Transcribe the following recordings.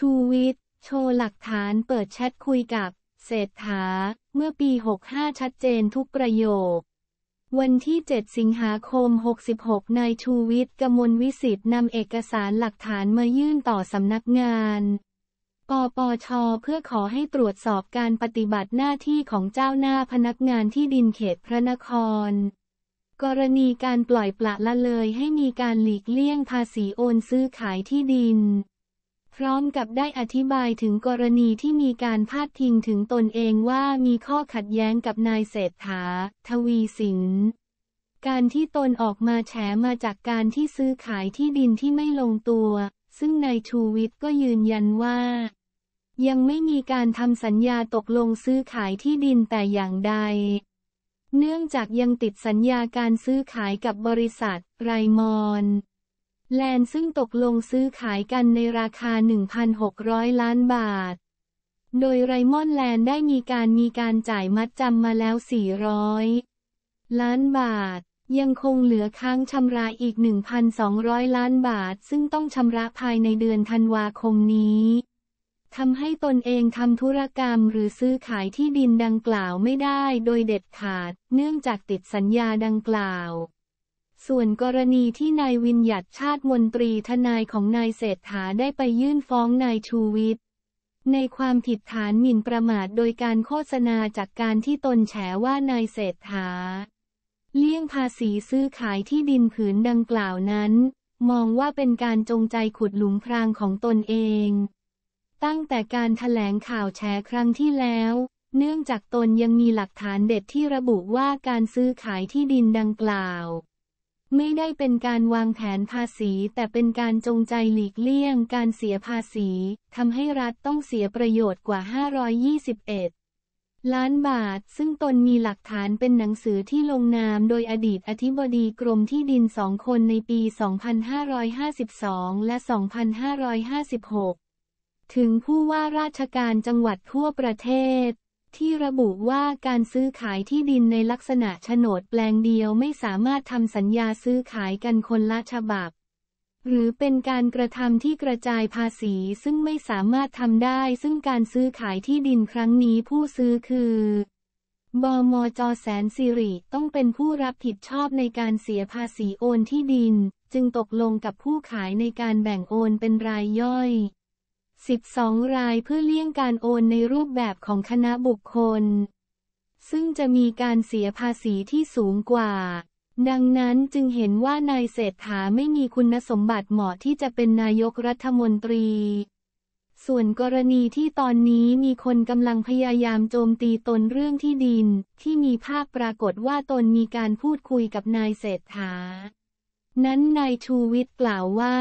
ชูวิทย์โชว์หลักฐานเปิดแชทคุยกับ เศรษฐา เมื่อปี 65 ชัดเจนทุกประโยค วันที่ 7 สิงหาคม 66 นายชูวิทย์กมลวิสิทธ์นำเอกสารหลักฐานมายื่นต่อสำนักงานปปชเพื่อขอให้ตรวจสอบการปฏิบัติหน้าที่ของเจ้าหน้าพนักงานที่ดินเขตพระนคร กรณีการปล่อยปละละเลยให้มีการหลีกเลี่ยงภาษีโอนซื้อขายที่ดินพร้อมกับได้อธิบายถึงกรณีที่มีการพาดพิงถึงตนเองว่ามีข้อขัดแย้งกับนายเศรษฐา ทวีสิน การที่ตนออกมาแฉมาจากการที่ซื้อขายที่ดินที่ไม่ลงตัว ซึ่งนายชูวิทย์ก็ยืนยันว่า ยังไม่มีการทำสัญญาตกลงซื้อขายที่ดินแต่อย่างใดเนื่องจากยังติดสัญญาการซื้อขายกับบริษัท ไรมอนแลนซึ่งตกลงซื้อขายกันในราคา 1,600 ล้านบาท โดยไรมอนแลนได้มีการมีการจ่ายมัดจำมาแล้ว 400 ล้านบาท ยังคงเหลือค้างชำระอีก 1,200 ล้านบาท ซึ่งต้องชำระภายในเดือนธันวาคมนี้ ทำให้ตนเองทำธุรกรรมหรือซื้อขายที่ดินดังกล่าวไม่ได้โดยเด็ดขาด เนื่องจากติดสัญญาดังกล่าวส่วนกรณีที่นายวินยัดชาติมนตรีทนายของนายเศรษฐาได้ไปยื่นฟ้องนายชูวิทย์ในความผิดฐานหมิ่นประมาทโดยการโฆษณาจากการที่ตนแฉว่านายเศรษฐาเลี่ยงภาษีซื้อขายที่ดินผืนดังกล่าวนั้น มองว่าเป็นการจงใจขุดหลุมพรางของตนเอง ตั้งแต่การถแถลงข่าวแฉครั้งที่แล้ว เนื่องจากตนยังมีหลักฐานเด็ดที่ระบุว่าการซื้อขายที่ดินดังกล่าวไม่ได้เป็นการวางแผนภาษีแต่เป็นการจงใจหลีกเลี่ยงการเสียภาษีทำให้รัฐต้องเสียประโยชน์กว่า 521 ล้านบาท ซึ่งตนมีหลักฐานเป็นหนังสือที่ลงนามโดยอดีตอธิบดีกรมที่ดินสองคนในปี 2552 และ 2556 ถึงผู้ว่าราชการจังหวัดทั่วประเทศที่ระบุว่าการซื้อขายที่ดินในลักษณะโฉนดแปลงเดียวไม่สามารถทำสัญญาซื้อขายกันคนละฉบับ หรือเป็นการกระทำที่กระจายภาษีซึ่งไม่สามารถทำได้ซึ่งการซื้อขายที่ดินครั้งนี้ผู้ซื้อคือบมจแสนสิริต้องเป็นผู้รับผิดชอบในการเสียภาษีโอนที่ดิน จึงตกลงกับผู้ขายในการแบ่งโอนเป็นรายย่อย12 รายเพื่อเลี่ยงการโอนในรูปแบบของคณะบุคคล ซึ่งจะมีการเสียภาษีที่สูงกว่า ดังนั้นจึงเห็นว่านายเศรษฐาไม่มีคุณสมบัติเหมาะที่จะเป็นนายกรัฐมนตรี ส่วนกรณีที่ตอนนี้มีคนกำลังพยายามโจมตีตนเรื่องที่ดิน ที่มีภาพปรากฏว่าตนมีการพูดคุยกับนายเศรษฐา นั้นนายชูวิทย์กล่าวว่า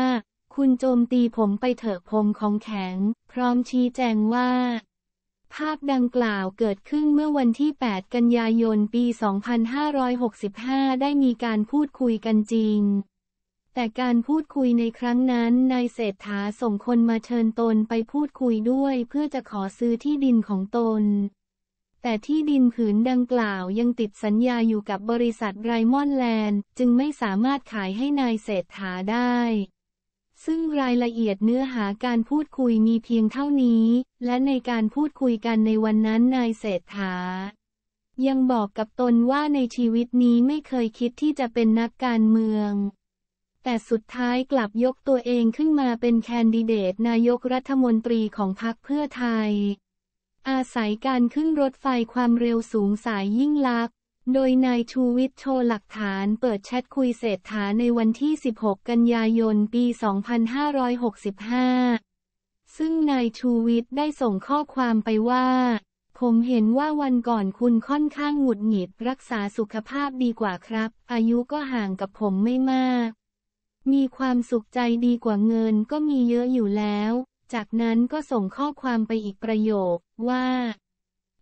คุณโจมตีผมไปเถอะผมของแข็ง พร้อมชี้แจงว่า ภาพดังกล่าวเกิดขึ้นเมื่อวันที่ 8 กันยายนปี 2565 ได้มีการพูดคุยกันจริง แต่การพูดคุยในครั้งนั้น นายเศรษฐาส่งคนมาเชิญตนไปพูดคุยด้วยเพื่อจะขอซื้อที่ดินของตน แต่ที่ดินผืนดังกล่าวยังติดสัญญาอยู่กับบริษัทไรมอนแลนด์ จึงไม่สามารถขายให้นายเศรษฐาได้ซึ่งรายละเอียดเนื้อหาการพูดคุยมีเพียงเท่านี้ และในการพูดคุยกันในวันนั้นนายเศรษฐา ยังบอกกับตนว่าในชีวิตนี้ไม่เคยคิดที่จะเป็นนักการเมือง แต่สุดท้ายกลับยกตัวเองขึ้นมาเป็นแคนดิเดตนายกรัฐมนตรีของพรรคเพื่อไทย อาศัยการขึ้นรถไฟความเร็วสูงสายยิ่งลักษโดยนายชูวิทย์โชว์หลักฐานเปิดแชทคุยเศรษฐาในวันที่ 16 กันยายนปี 2565 ซึ่งนายชูวิทย์ได้ส่งข้อความไปว่า ผมเห็นว่าวันก่อนคุณค่อนข้างหงุดหงิดรักษาสุขภาพดีกว่าครับ อายุก็ห่างกับผมไม่มาก มีความสุขใจดีกว่าเงินก็มีเยอะอยู่แล้ว จากนั้นก็ส่งข้อความไปอีกประโยคว่า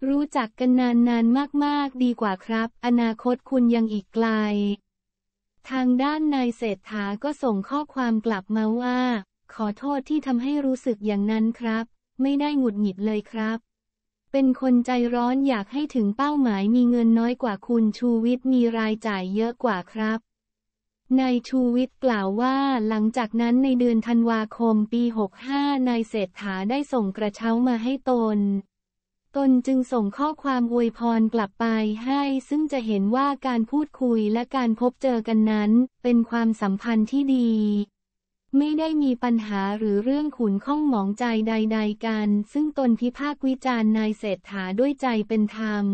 รู้จักกันนานนานมาก ๆ ดีกว่าครับ อนาคตคุณยังอีกไกลทางด้านนายเศรษฐาก็ส่งข้อความกลับมาว่า ขอโทษที่ทำให้รู้สึกอย่างนั้นครับ ไม่ได้หงุดหงิดเลยครับ เป็นคนใจร้อนอยากให้ถึงเป้าหมายมีเงินน้อยกว่าคุณชูวิทย์มีรายจ่ายเยอะกว่าครับนายชูวิทย์กล่าวว่า หลังจากนั้นในเดือนธันวาคมปี65นายเศรษฐาได้ส่งกระเช้ามาให้ตนตนจึงส่งข้อความอวยพรกลับไปให้ซึ่งจะเห็นว่าการพูดคุยและการพบเจอกันนั้น เป็นความสัมพันธ์ที่ดี ไม่ได้มีปัญหาหรือเรื่องขุนข้องหมองใจใดๆกัน ซึ่งตนพิพากวิจารณ์นายเศรษฐาด้วยใจเป็นธรรม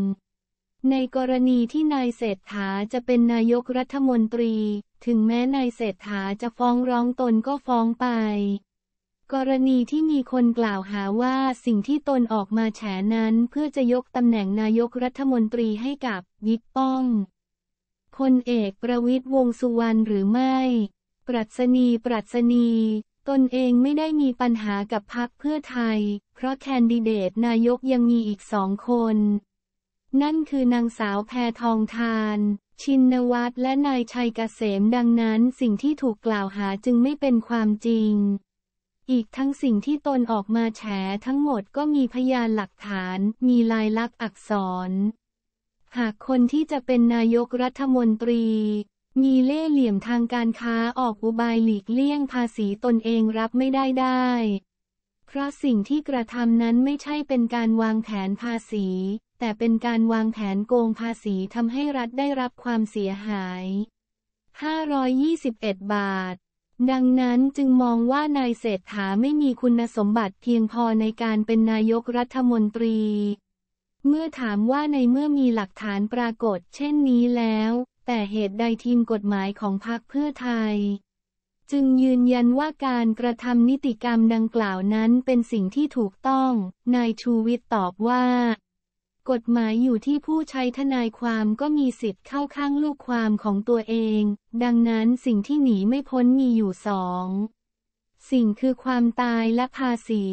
ในกรณีที่นายเศรษฐาจะเป็นนายกรัฐมนตรี ถึงแม้นายเศรษฐาจะฟ้องร้องตนก็ฟ้องไปกรณีที่มีคนกล่าวหาว่าสิ่งที่ตนออกมาแฉนั้นเพื่อจะยกตำแหน่งนายกรัฐมนตรีให้กับวิปกป้อง คนเอกประวิทย์วงสุวรรณหรือไม่ ปรัชนีปรัชนี ตนเองไม่ได้มีปัญหากับพรรคเพื่อไทย เพราะแคนดิเดตนายกยังมีอีกสองคน นั่นคือนางสาวแพทองทาน ชินวัตร และนายชัยเกษม ดังนั้นสิ่งที่ถูกกล่าวหาจึงไม่เป็นความจริงอีกทั้งสิ่งที่ตนออกมาแฉทั้งหมดก็มีพยานหลักฐาน มีลายลักษณ์อักษร หากคนที่จะเป็นนายกรัฐมนตรี มีเล่เหลี่ยมทางการค้าออกอุบายหลีกเลี่ยงภาษีตนเองรับไม่ได้ได้ เพราะสิ่งที่กระทำนั้นไม่ใช่เป็นการวางแผนภาษี แต่เป็นการวางแผนโกงภาษีทำให้รัฐได้รับความเสียหาย 521 บาทดังนั้นจึงมองว่านายเศรษฐาไม่มีคุณสมบัติเพียงพอในการเป็นนายกรัฐมนตรี เมื่อถามว่าในเมื่อมีหลักฐานปรากฏเช่นนี้แล้ว แต่เหตุใดทีมกฎหมายของพรรคเพื่อไทย จึงยืนยันว่าการกระทำนิติกรรมดังกล่าวนั้นเป็นสิ่งที่ถูกต้อง นายชูวิทย์ตอบว่ากฎหมายอยู่ที่ผู้ใช้ทนายความก็มีสิทธิ์เข้าข้างลูกความของตัวเอง ดังนั้นสิ่งที่หนีไม่พ้นมีอยู่สอง สิ่งคือความตายและภาษี